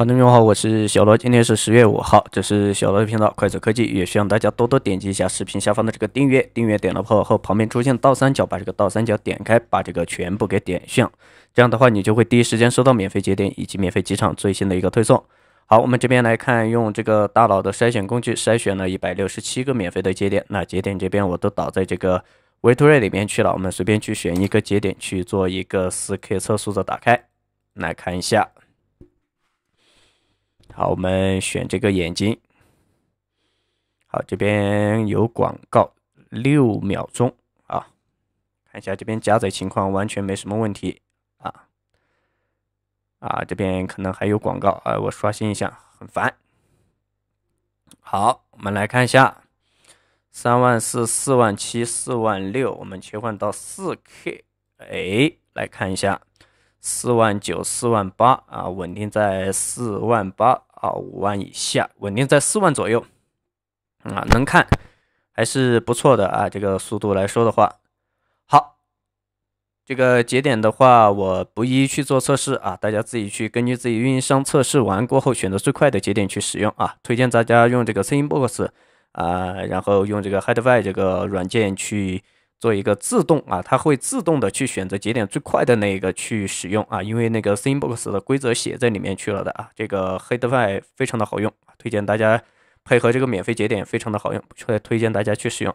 观众朋友好，我是小罗，今天是十月五号，这是小罗的频道，快手科技也希望大家多多点击一下视频下方的这个订阅，订阅点了过后，旁边出现倒三角，把这个倒三角点开，把这个全部给点上，这样的话你就会第一时间收到免费节点以及免费机场最新的一个推送。好，我们这边来看，用这个大佬的筛选工具筛选了一百六十七个免费的节点，那节点这边我都导在这个维图瑞里面去了，我们随便去选一个节点去做一个四 K 测速的打开，来看一下。好，我们选这个眼睛。好，这边有广告，六秒钟啊。看一下这边加载情况，完全没什么问题啊。啊，这边可能还有广告啊，我刷新一下，很烦。好，我们来看一下，三万四、四万七、四万六，我们切换到四 K，哎，来看一下。四万九，四万八啊，稳定在四万八啊，五万以下，稳定在四万左右啊，能看还是不错的啊。这个速度来说的话，好，这个节点的话，我不一一去做测试啊，大家自己去根据自己运营商测试完过后，选择最快的节点去使用啊。推荐大家用这个 Cinebox 啊，然后用这个 Headway 这个软件去。做一个自动啊，它会自动的去选择节点最快的那一个去使用啊，因为那个 s i n b o x 的规则写在里面去了的啊，这个黑德麦非常的好用推荐大家配合这个免费节点非常的好用，来推荐大家去使用。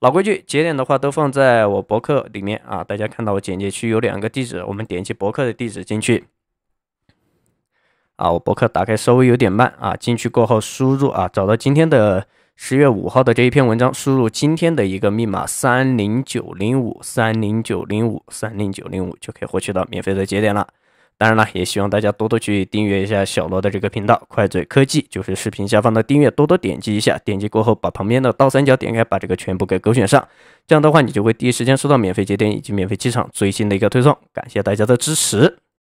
老规矩，节点的话都放在我博客里面啊，大家看到我简介区有两个地址，我们点击博客的地址进去啊，我博客打开稍微有点慢啊，进去过后输入啊，找到今天的。十月五号的这一篇文章，输入今天的一个密码三零九零五三零九零五三零九零五，就可以获取到免费的节点了。当然了，也希望大家多多去订阅一下小罗的这个频道，快嘴科技就是视频下方的订阅，多多点击一下，点击过后把旁边的倒三角点开，把这个全部给勾选上，这样的话你就会第一时间收到免费节点以及免费机场最新的一个推送。感谢大家的支持！